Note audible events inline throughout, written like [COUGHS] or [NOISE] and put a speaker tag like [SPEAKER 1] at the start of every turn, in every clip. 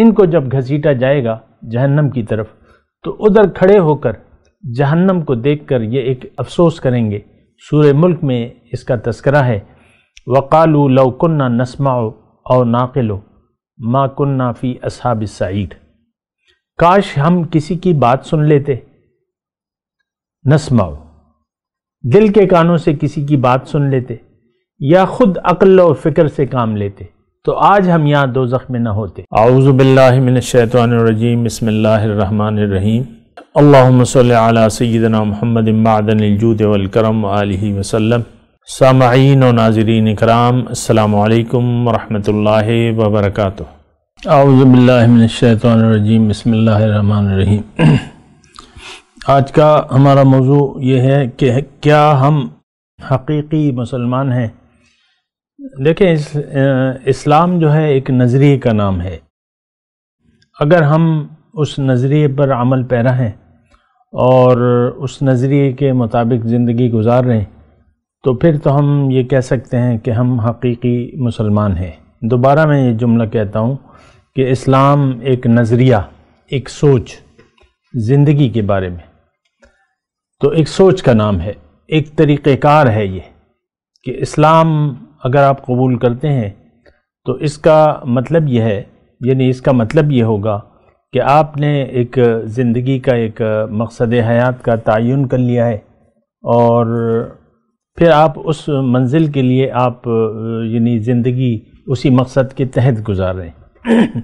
[SPEAKER 1] इनको जब घसीटा जाएगा जहन्नम की तरफ तो उधर खड़े होकर जहन्नम को देखकर ये एक अफसोस करेंगे सूर मुल्क में इसका तस्करा है वक़ालू लवकन्ना नस्माओ और नाकिलो माँ कन्ना फ़ी असाब सईड काश हम किसी की बात सुन लेते नस्माओ दिल के कानों से किसी की बात सुन लेते या ख़ुद अक्ल और फ़िक्र से काम लेते तो आज हम यहाँ दो में न होते आउज़बिल्लिनशैतरजीम बसमीम अल्लाम महमद इमादनजूद वलकरम आलि वसलम सामीन और नाजरीन कराम अल्लाम वरहमल वबरक आउज़बिल्लिनशैतरजीम बसमीम आज का हमारा मौजू ये है कि क्या हम हकीकी मुसलमान हैं देखिए इस, इस्लाम जो है एक नज़रिए का नाम है अगर हम उस नज़रिए पर अमल पैरा हैं और उस नज़रिए के मुताबिक ज़िंदगी गुजार रहे हैं तो फिर तो हम ये कह सकते हैं कि हम हकीकी मुसलमान हैं दोबारा मैं ये जुमला कहता हूँ कि इस्लाम एक नज़रिया एक सोच ज़िंदगी के बारे में तो एक सोच का नाम है एक तरीक़ेकार है ये कि इस्लाम अगर आप कबूल करते हैं तो इसका मतलब यह है यानी इसका मतलब ये होगा कि आपने एक ज़िंदगी का एक मकसद हयात का तयन कर लिया है और फिर आप उस मंजिल के लिए आप यानी ज़िंदगी उसी मकसद के तहत गुजार रहे हैं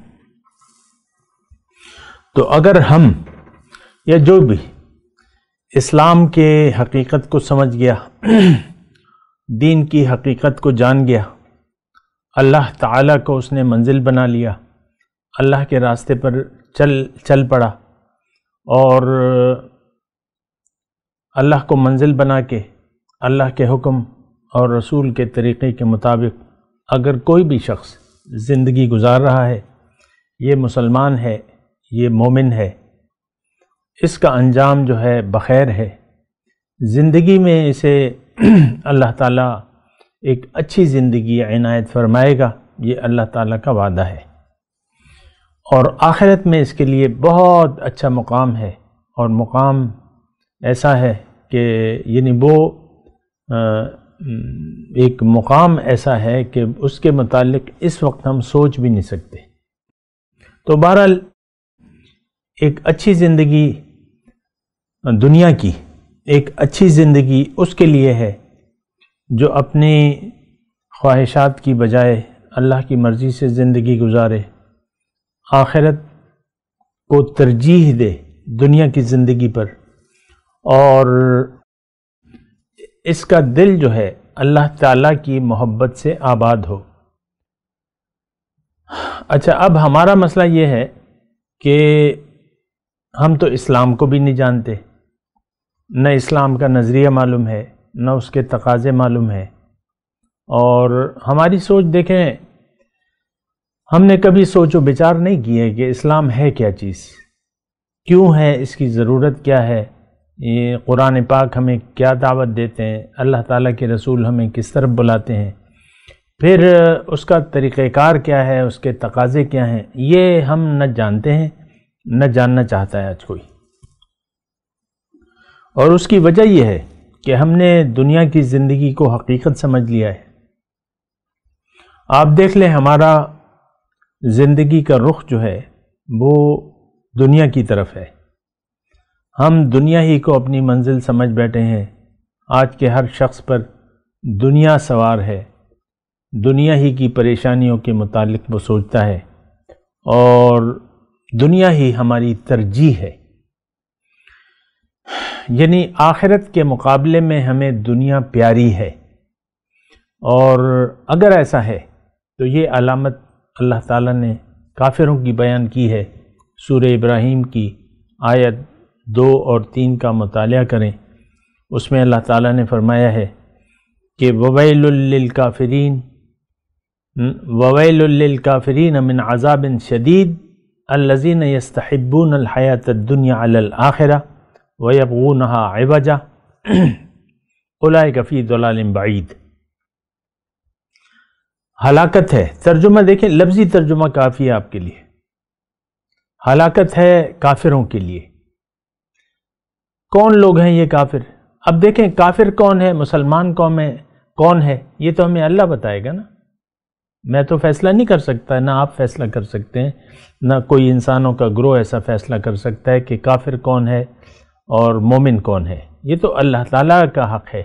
[SPEAKER 1] [COUGHS] तो अगर हम या जो भी इस्लाम के हकीकत को समझ गया दीन की हकीकत को जान गया अल्लाह ताला को उसने मंजिल बना लिया अल्लाह के रास्ते पर चल चल पड़ा और अल्लाह को मंजिल बना के अल्लाह के हुक्म और रसूल के तरीक़े के मुताबिक अगर कोई भी शख्स ज़िंदगी गुजार रहा है ये मुसलमान है ये मोमिन है इसका अंजाम जो है बखैर है ज़िंदगी में इसे [CLEARS THROAT] अल्लाह ताला एक अच्छी ज़िंदगी इनायत फरमाएगा ये अल्लाह ताला का वादा है और आखिरत में इसके लिए बहुत अच्छा मुकाम है और मुकाम ऐसा है कि यानी वो एक मुकाम ऐसा है कि उसके मतलब इस वक्त हम सोच भी नहीं सकते तो बहरहाल एक अच्छी ज़िंदगी दुनिया की एक अच्छी ज़िंदगी उसके लिए है जो अपने ख्वाहिशात की बजाय अल्लाह की मर्ज़ी से ज़िंदगी गुजारे आखिरत को तरजीह दे दुनिया की ज़िंदगी पर और इसका दिल जो है अल्लाह ताला की मोहब्बत से आबाद हो अच्छा अब हमारा मसला ये है कि हम तो इस्लाम को भी नहीं जानते न इस्लाम का नज़रिया मालूम है न उसके तकाज़े मालूम है और हमारी सोच देखें हमने कभी सोचो विचार नहीं किए कि इस्लाम है क्या चीज़ क्यों है इसकी ज़रूरत क्या है ये कुरान पाक हमें क्या दावत देते हैं अल्लाह ताला के रसूल हमें किस तरफ बुलाते हैं फिर उसका तरीक़ार क्या है उसके तकाज़े क्या हैं ये हम न जानते हैं न जानना चाहता है आज कोई और उसकी वजह यह है कि हमने दुनिया की ज़िंदगी को हकीकत समझ लिया है आप देख लें हमारा ज़िंदगी का रुख जो है वो दुनिया की तरफ है हम दुनिया ही को अपनी मंजिल समझ बैठे हैं आज के हर शख्स पर दुनिया सवार है दुनिया ही की परेशानियों के मुतालिक वो सोचता है और दुनिया ही हमारी तरजीह है यानी आखिरत के मुकाबले में हमें दुनिया प्यारी है और अगर ऐसा है तो ये अलामत अल्लाह ताला ने काफिरों की बयान की है सूर्य इब्राहिम की आयत दो और तीन का मताल करें उसमें अल्लाह ताला ने फरमाया है कि वबैल काफरीन वबैल काफरीन अमिन अजाबिन शदीद अलजीन यस्तहब्बून अलहयात दुनिया आखिरा वयबू नहा [CLEARS THROAT] हलाकत है तर्जुमा देखें लफ्ज़ी तर्जुमा काफ़ी है आपके लिए हलाकत है काफिरों के लिए कौन लोग हैं ये काफिर अब देखें काफिर कौन है मुसलमान कौन है कौन है ये तो हमें अल्लाह बताएगा ना मैं तो फैसला नहीं कर सकता ना आप फैसला कर सकते हैं ना कोई इंसानों का ग्रोह ऐसा फैसला कर सकता है कि काफिर कौन है और मोमिन कौन है ये तो अल्लाह ताला का हक़ है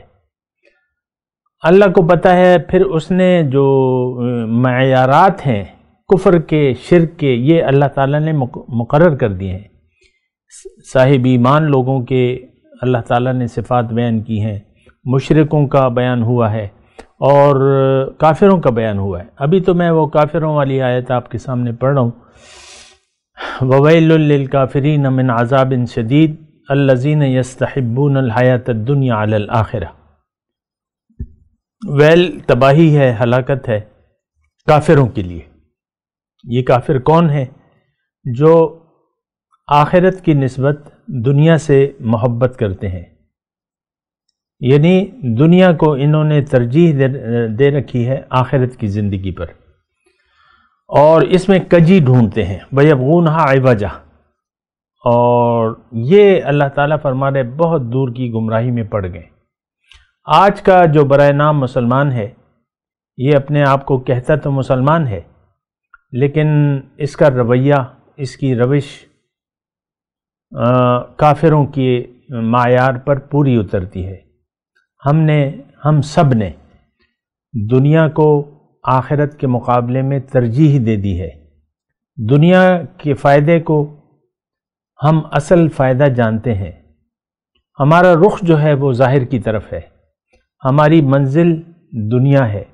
[SPEAKER 1] अल्लाह को पता है फिर उसने जो मैारात हैं कुफर के शिर के ये अल्लाह ताला ने मुकर कर दिए हैं साहिब ईमान लोगों के अल्लाह ताला ने सिफात बयान की हैं मुशरकों का बयान हुआ है और काफिरों का बयान हुआ है अभी तो मैं वो काफिरों वाली आयत आपके सामने पढ़ रहा हूँ वबैल काफरीन अमिन आज़ाबिन शदीद अल्लजीन यस्तहबून हयात दुनिया आखिर वेल तबाही है हलाकत है काफिरों के लिए ये काफिर कौन है जो आखिरत की नस्बत दुनिया से मोहब्बत करते हैं यानी दुनिया को इन्होंने तरजीह दे, रखी है आखिरत की ज़िंदगी पर और इसमें कजी ढूंढते हैं भैबून हा आवाजा और ये अल्लाह ताला फरमा रहे बहुत दूर की गुमराही में पड़ गए आज का जो बर नाम मुसलमान है ये अपने आप को कहता तो मुसलमान है लेकिन इसका रवैया इसकी रविश काफिरों के मायार पर पूरी उतरती है हमने हम सब ने दुनिया को आखिरत के मुकाबले में तरजीह दे दी है दुनिया के फ़ायदे को हम असल फ़ायदा जानते हैं हमारा रुख जो है वो ज़ाहिर की तरफ है हमारी मंजिल दुनिया है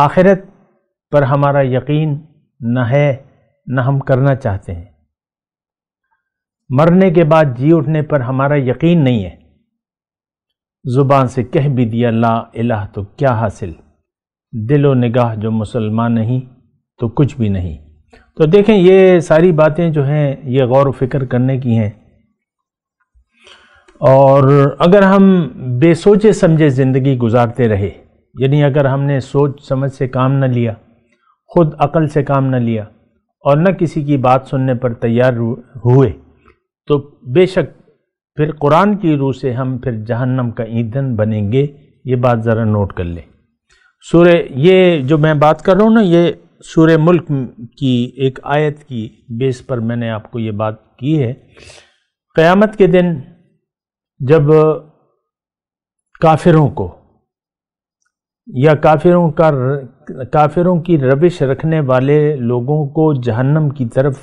[SPEAKER 1] आखिरत पर हमारा यकीन न है न हम करना चाहते हैं मरने के बाद जी उठने पर हमारा यकीन नहीं है ज़ुबान से कह भी दिया ला इलाह तो क्या हासिल दिलो निगाह जो मुसलमान नहीं तो कुछ भी नहीं तो देखें ये सारी बातें जो हैं ये गौर फिक्र करने की हैं और अगर हम बेसोचे समझे ज़िंदगी गुजारते रहे यानी अगर हमने सोच समझ से काम न लिया खुद अकल से काम न लिया और न किसी की बात सुनने पर तैयार हुए तो बेशक फिर कुरान की रूह से हम फिर जहन्नम का ईंधन बनेंगे ये बात ज़रा नोट कर लें सूर्य ये जो मैं बात कर रहा हूँ ना ये सूर्य मुल्क की एक आयत की बेस पर मैंने आपको ये बात की है क़यामत के दिन जब काफिरों को या काफिरों का काफिरों की रविश रखने वाले लोगों को जहन्नम की तरफ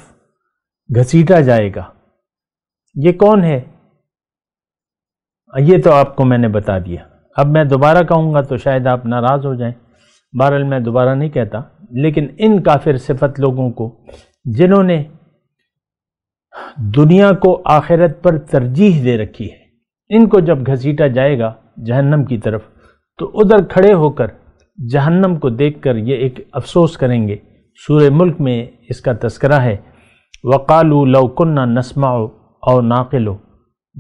[SPEAKER 1] घसीटा जाएगा ये कौन है ये तो आपको मैंने बता दिया अब मैं दोबारा कहूँगा तो शायद आप नाराज़ हो जाएं बहरहाल मैं दोबारा नहीं कहता लेकिन इन काफिर सिफत लोगों को जिन्होंने दुनिया को आखिरत पर तरजीह दे रखी है इनको जब घसीटा जाएगा जहन्नम की तरफ तो उधर खड़े होकर जहन्नम को देखकर ये एक अफसोस करेंगे सूर्य मुल्क में इसका तस्करा है वक़ालू लवकुन्ना नस्माओ और नाकिलो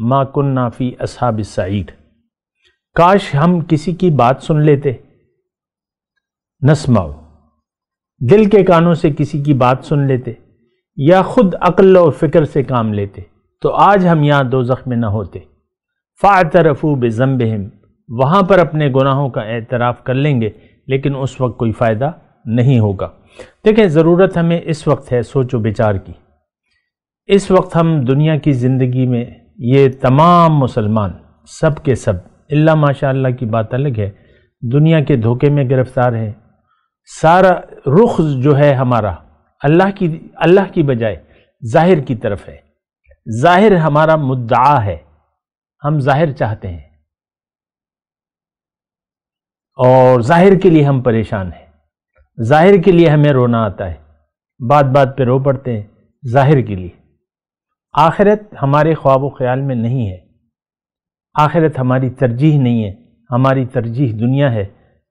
[SPEAKER 1] माँ कुन्ना फ़ी असाब सईद काश हम किसी की बात सुन लेते नस्माओ दिल के कानों से किसी की बात सुन लेते या खुद अक्ल और फिक्र से काम लेते तो आज हम यहाँ दो ज़ख़्म न होते फ़ातरफू बेज़म्बहम वहाँ पर अपने गुनाहों का एतराफ़ कर लेंगे लेकिन उस वक्त कोई फ़ायदा नहीं होगा देखें ज़रूरत हमें इस वक्त है सोचो विचार की इस वक्त हम दुनिया की ज़िंदगी में ये तमाम मुसलमान सब के सब अल्ला माशा की बात अलग है दुनिया के धोखे में गिरफ़्तार हैं सारा रुख जो है हमारा अल्लाह की अल्लाह की बजाय ज़ाहिर की तरफ है ज़ाहिर हमारा मुद्दा है हम ज़ाहिर चाहते हैं और ज़ाहिर के लिए हम परेशान हैं ज़ाहिर के लिए हमें रोना आता है बात बात पे रो पड़ते हैं ज़ाहिर के लिए आखिरत हमारे ख्वाब ख्याल में नहीं है आखिरत हमारी तरजीह नहीं है हमारी तरजीह दुनिया है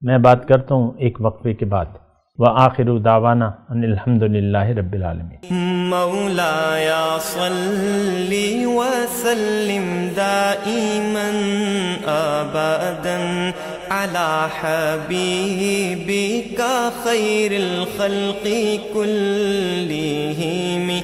[SPEAKER 1] میں بات کرتا ہوں ایک وقفے کے بعد وآخر دعوانا ان الحمدللہ رب العالمين مولا یا صلی وسلم دائما ابدا على حبيبك خير الخلق كلهم